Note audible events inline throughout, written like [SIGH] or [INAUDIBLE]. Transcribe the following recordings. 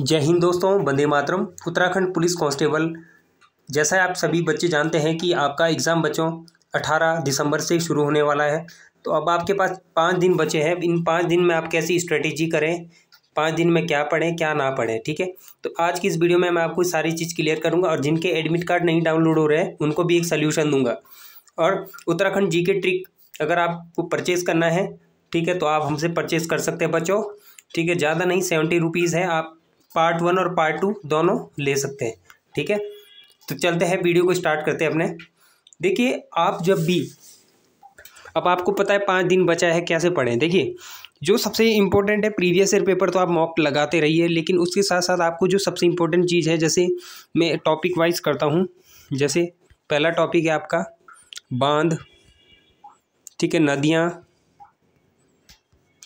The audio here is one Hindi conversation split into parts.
जय हिंद दोस्तों बंदे मातरम उत्तराखंड पुलिस कांस्टेबल जैसा आप सभी बच्चे जानते हैं कि आपका एग्ज़ाम बच्चों 18 दिसंबर से शुरू होने वाला है तो अब आपके पास पाँच दिन बचे हैं इन पाँच दिन में आप कैसी स्ट्रेटेजी करें पाँच दिन में क्या पढ़ें क्या ना पढ़ें ठीक है तो आज की इस वीडियो में मैं आपको सारी चीज़ क्लियर करूँगा और जिनके एडमिट कार्ड नहीं डाउनलोड हो रहे हैं उनको भी एक सल्यूशन दूंगा और उत्तराखंड जी के ट्रिक अगर आपको परचेज़ करना है ठीक है तो आप हमसे परचेज़ कर सकते हैं बच्चों ठीक है ज़्यादा नहीं सेवेंटी रुपीज़ है आप पार्ट वन और पार्ट टू दोनों ले सकते हैं ठीक है तो चलते हैं वीडियो को स्टार्ट करते हैं अपने देखिए आप जब भी अब आपको पता है पाँच दिन बचा है कैसे पढ़ें देखिए जो सबसे इम्पोर्टेंट है प्रीवियस ईयर पेपर तो आप मॉक लगाते रहिए लेकिन उसके साथ साथ आपको जो सबसे इम्पोर्टेंट चीज़ है जैसे मैं टॉपिक वाइज करता हूँ जैसे पहला टॉपिक है आपका बांध ठीक है नदियाँ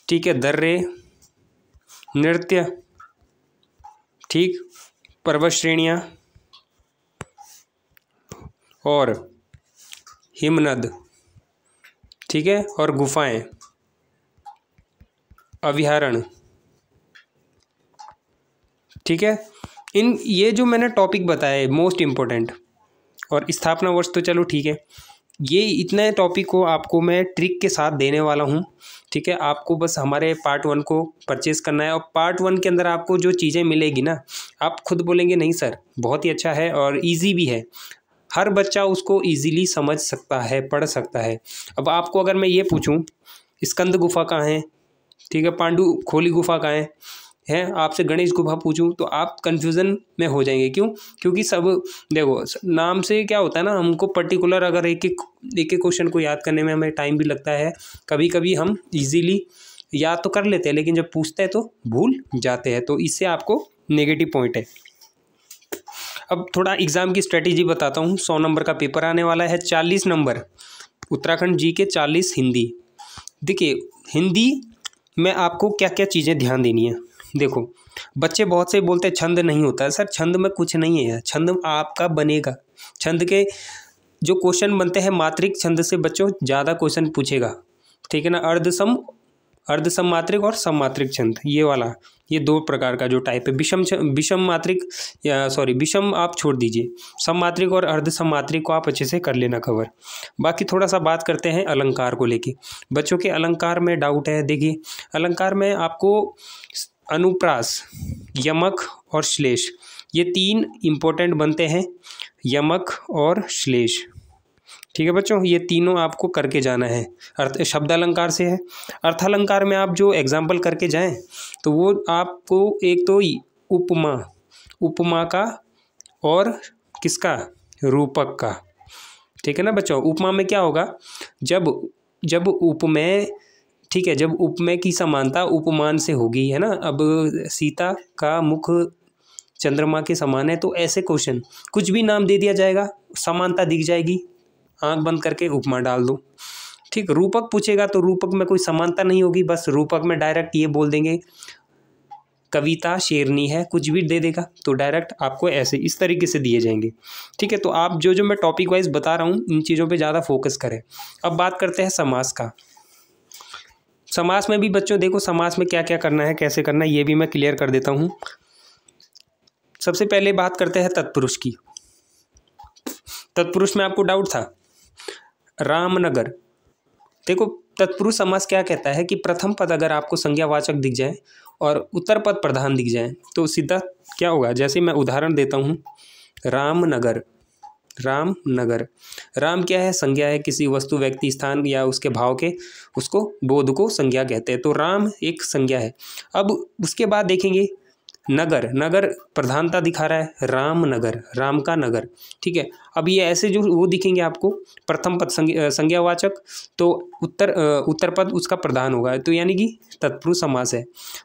ठीक है दर्रे नृत्य ठीक पर्वत श्रेणियाँ और हिमनद ठीक है और गुफाएं अभिहारण ठीक है इन ये जो मैंने टॉपिक बताए मोस्ट इम्पोर्टेंट और स्थापना वर्ष तो चलो ठीक है ये इतने टॉपिक को आपको मैं ट्रिक के साथ देने वाला हूँ ठीक है आपको बस हमारे पार्ट वन को परचेज़ करना है और पार्ट वन के अंदर आपको जो चीज़ें मिलेगी ना आप खुद बोलेंगे नहीं सर बहुत ही अच्छा है और ईजी भी है हर बच्चा उसको ईजीली समझ सकता है पढ़ सकता है अब आपको अगर मैं ये पूछूँ स्कंद गुफा कहाँ है ठीक है पांडु खोली गुफा कहाँ है हैं आपसे गणेश गुफा पूछूं तो आप कन्फ्यूज़न में हो जाएंगे क्यों क्योंकि सब देखो नाम से क्या होता है ना हमको पर्टिकुलर अगर एक एक एक एक क्वेश्चन को याद करने में हमें टाइम भी लगता है कभी कभी हम इजीली याद तो कर लेते हैं लेकिन जब पूछते हैं तो भूल जाते हैं तो इससे आपको नेगेटिव पॉइंट है अब थोड़ा एग्ज़ाम की स्ट्रेटेजी बताता हूँ सौ नंबर का पेपर आने वाला है चालीस नंबर उत्तराखंड जी के चालीस हिंदी देखिए हिंदी में आपको क्या क्या चीज़ें ध्यान देनी है देखो बच्चे बहुत से बोलते हैं छंद नहीं होता है सर छंद में कुछ नहीं है छंद आपका बनेगा छंद के जो क्वेश्चन बनते हैं मात्रिक छंद से बच्चों ज़्यादा क्वेश्चन पूछेगा ठीक है ना अर्धसम अर्ध मात्रिक और सम्मात्रिक छंद ये वाला ये दो प्रकार का जो टाइप है विषम विषम मात्रिक या सॉरी विषम आप छोड़ दीजिए मात्रिक और अर्धसम मात्रिक को आप अच्छे से कर लेना कवर बाकी थोड़ा सा बात करते हैं अलंकार को लेके बच्चों के अलंकार में डाउट है देखिए अलंकार में आपको अनुप्रास यमक और श्लेष ये तीन इम्पोर्टेंट बनते हैं यमक और श्लेष ठीक है बच्चों ये तीनों आपको करके जाना है अर्थ शब्दालंकार से है अर्थालंकार में आप जो एग्जाम्पल करके जाएं तो वो आपको एक तो उपमा उपमा का और किसका रूपक का ठीक है ना बच्चों उपमा में क्या होगा जब जब उपमेय ठीक है जब उपमेय की समानता उपमान से होगी है ना अब सीता का मुख चंद्रमा के समान है तो ऐसे क्वेश्चन कुछ भी नाम दे दिया जाएगा समानता दिख जाएगी आंख बंद करके उपमा डाल दो ठीक रूपक पूछेगा तो रूपक में कोई समानता नहीं होगी बस रूपक में डायरेक्ट ये बोल देंगे कविता शेरनी है कुछ भी दे देगा तो डायरेक्ट आपको ऐसे इस तरीके से दिए जाएंगे ठीक है तो आप जो जो मैं टॉपिक वाइज बता रहा हूँ इन चीज़ों पे ज़्यादा फोकस करें अब बात करते हैं समास का समास में भी बच्चों देखो समास में क्या क्या करना है कैसे करना है ये भी मैं क्लियर कर देता हूँ सबसे पहले बात करते हैं तत्पुरुष की तत्पुरुष में आपको डाउट था रामनगर देखो तत्पुरुष समास क्या कहता है कि प्रथम पद अगर आपको संज्ञावाचक दिख जाए और उत्तर पद प्रधान दिख जाए तो सीधा क्या होगा जैसे मैं उदाहरण देता हूँ रामनगर रामनगर राम क्या है संज्ञा है किसी वस्तु व्यक्ति स्थान या उसके भाव के उसको बोध को संज्ञा कहते हैं तो राम एक संज्ञा है अब उसके बाद देखेंगे नगर नगर प्रधानता दिखा रहा है रामनगर राम का नगर ठीक है अब ये ऐसे जो वो दिखेंगे आपको प्रथम पद संज्ञावाचक तो उत्तर उत्तर पद उसका प्रधान होगा तो यानी कि तत्पुरुष समास है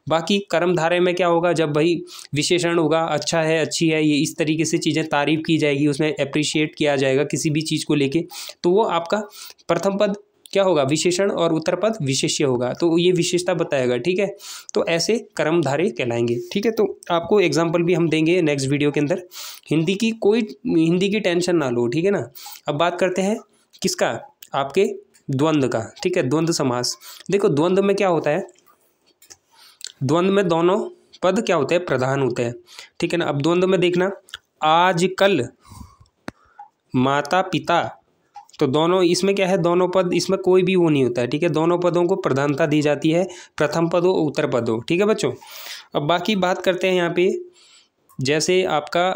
बाकी कर्मधारय में क्या होगा जब भाई विशेषण होगा अच्छा है अच्छी है ये इस तरीके से चीज़ें तारीफ की जाएगी उसमें अप्रिशिएट किया जाएगा किसी भी चीज़ को लेके तो वो आपका प्रथम पद क्या होगा विशेषण और उत्तर पद विशेष्य होगा तो ये विशेषता बताएगा ठीक है तो ऐसे कर्मधारे कहलाएंगे ठीक है तो आपको एग्जाम्पल भी हम देंगे नेक्स्ट वीडियो के अंदर हिंदी की कोई हिंदी की टेंशन ना लो ठीक है ना अब बात करते हैं किसका आपके द्वंद्व का ठीक है द्वंद्व समास देखो द्वंद्व में क्या होता है द्वंद्व में दोनों पद क्या होते हैं प्रधान होते हैं ठीक है ना अब द्वंद्व में देखना आजकल माता पिता तो दोनों इसमें क्या है दोनों पद इसमें कोई भी वो नहीं होता है ठीक है दोनों पदों को प्रधानता दी जाती है प्रथम पद हो उत्तर पद हो ठीक है बच्चों अब बाकी बात करते हैं यहाँ पे जैसे आपका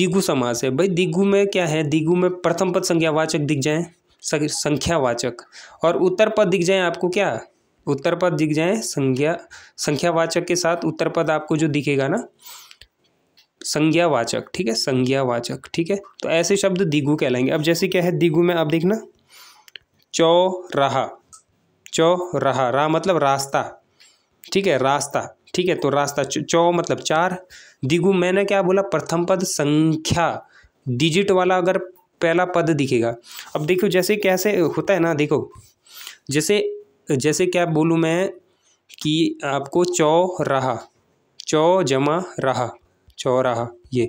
दिगु समास है भाई दिगु में क्या है दिगु में प्रथम पद संज्ञावाचक जाए संख्यावाचक और उत्तर पद दिख जाए आपको क्या उत्तर पद दिख जाए संज्ञा संख्यावाचक के साथ उत्तर पद आपको जो दिखेगा ना संज्ञावाचक ठीक है संज्ञावाचक ठीक है तो ऐसे शब्द दिगु कहलाएंगे अब जैसे क्या है दिगु में आप देखना चौ रहा चौ रहा रा मतलब रास्ता ठीक है रास्ता ठीक है तो रास्ता चौ मतलब चार दिगु मैंने क्या बोला प्रथम पद संख्या डिजिट वाला अगर पहला पद दिखेगा अब देखो जैसे कैसे होता है ना देखो जैसे जैसे क्या बोलूँ मैं कि आपको चौ रहा चौ जमा रहा चौराहा ये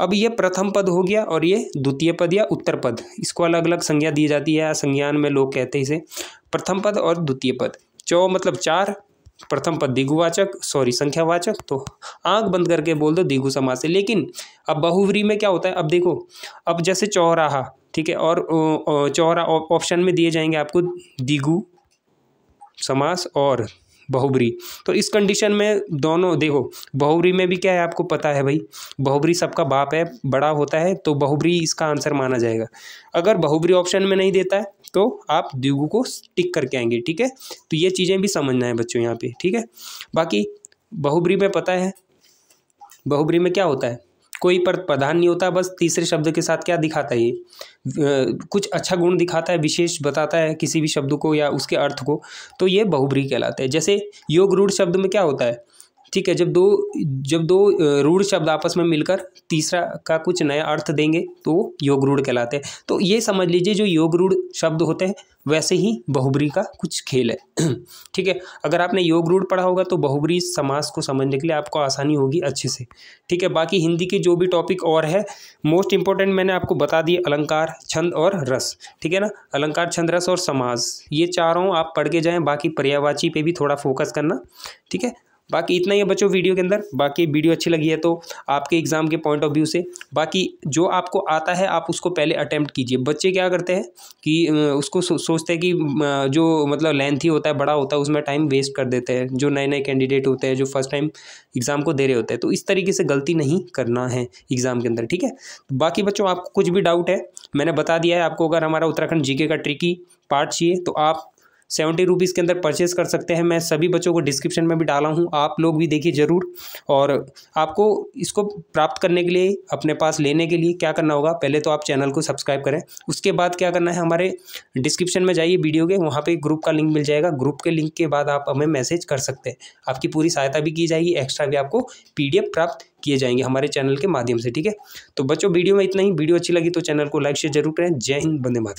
अब ये प्रथम पद हो गया और ये द्वितीय पद या उत्तर पद इसको अलग अलग संज्ञा दी जाती है संज्ञान में लोग कहते हैं इसे प्रथम पद और द्वितीय पद चौ मतलब चार प्रथम पद दिगुवाचक सॉरी संख्यावाचक तो आंख बंद करके बोल दो दिगु समास से लेकिन अब बहुवरी में क्या होता है अब देखो अब जैसे चौराहा ठीक है और चौरा ऑप्शन में दिए जाएंगे आपको दिगु समास और बहुबरी तो इस कंडीशन में दोनों देखो बहुबरी में भी क्या है आपको पता है भाई बहुबरी सबका बाप है बड़ा होता है तो बहुबरी इसका आंसर माना जाएगा अगर बहुबरी ऑप्शन में नहीं देता है तो आप द्विगु को टिक करके आएंगे ठीक है तो ये चीज़ें भी समझना है बच्चों यहाँ पे ठीक है बाकी बहुबरी में पता है बहुबरी में क्या होता है कोई पर प्रधान नहीं होता बस तीसरे शब्द के साथ क्या दिखाता है ये कुछ अच्छा गुण दिखाता है विशेष बताता है किसी भी शब्द को या उसके अर्थ को तो ये बहुब्री कहलाते हैं जैसे योग रूढ़ शब्द में क्या होता है ठीक है जब दो जब दो रूढ़ शब्द आपस में मिलकर तीसरा का कुछ नया अर्थ देंगे तो वो योग रूढ़ कहलाते हैं तो ये समझ लीजिए जो योग रूढ़ शब्द होते हैं वैसे ही बहुबरी का कुछ खेल है [CLEARS THROAT] ठीक है अगर आपने योग रूढ़ पढ़ा होगा तो बहुबरी समास को समझने के लिए आपको आसानी होगी अच्छे से ठीक है बाकी हिंदी के जो भी टॉपिक और है मोस्ट इंपॉर्टेंट मैंने आपको बता दिए अलंकार छंद और रस ठीक है ना अलंकार छंद रस और समास ये चारों आप पढ़ के जाएँ बाकी पर्यावाची पर भी थोड़ा फोकस करना ठीक है बाकी इतना ही है बच्चों वीडियो के अंदर बाकी वीडियो अच्छी लगी है तो आपके एग्ज़ाम के पॉइंट ऑफ व्यू से बाकी जो आपको आता है आप उसको पहले अटैम्प्ट कीजिए बच्चे क्या करते हैं कि उसको सो, सोचते हैं कि जो मतलब लेंथ ही होता है बड़ा होता है उसमें टाइम वेस्ट कर देते हैं जो नए नए कैंडिडेट होते हैं जो फर्स्ट टाइम एग्ज़ाम को दे रहे होते हैं तो इस तरीके से गलती नहीं करना है एग्ज़ाम के अंदर ठीक है बाकी बच्चों आपको कुछ भी डाउट है मैंने बता दिया है आपको अगर हमारा उत्तराखंड जी का ट्रिकी पार्ट चाहिए तो आप सेवेंटी रुपीज़ के अंदर परचेस कर सकते हैं मैं सभी बच्चों को डिस्क्रिप्शन में भी डाला हूँ आप लोग भी देखिए ज़रूर और आपको इसको प्राप्त करने के लिए अपने पास लेने के लिए क्या करना होगा पहले तो आप चैनल को सब्सक्राइब करें उसके बाद क्या करना है हमारे डिस्क्रिप्शन में जाइए वीडियो के वहाँ पर ग्रुप का लिंक मिल जाएगा ग्रुप के लिंक के बाद आप हमें मैसेज कर सकते हैं आपकी पूरी सहायता भी की जाएगी एक्स्ट्रा भी आपको पी प्राप्त किए जाएंगे हमारे चैनल के माध्यम से ठीक है तो बच्चों वीडियो में इतना ही वीडियो अच्छी लगी तो चैनल को लाइक शेयर जरूर करें जय हिंद बंदे माता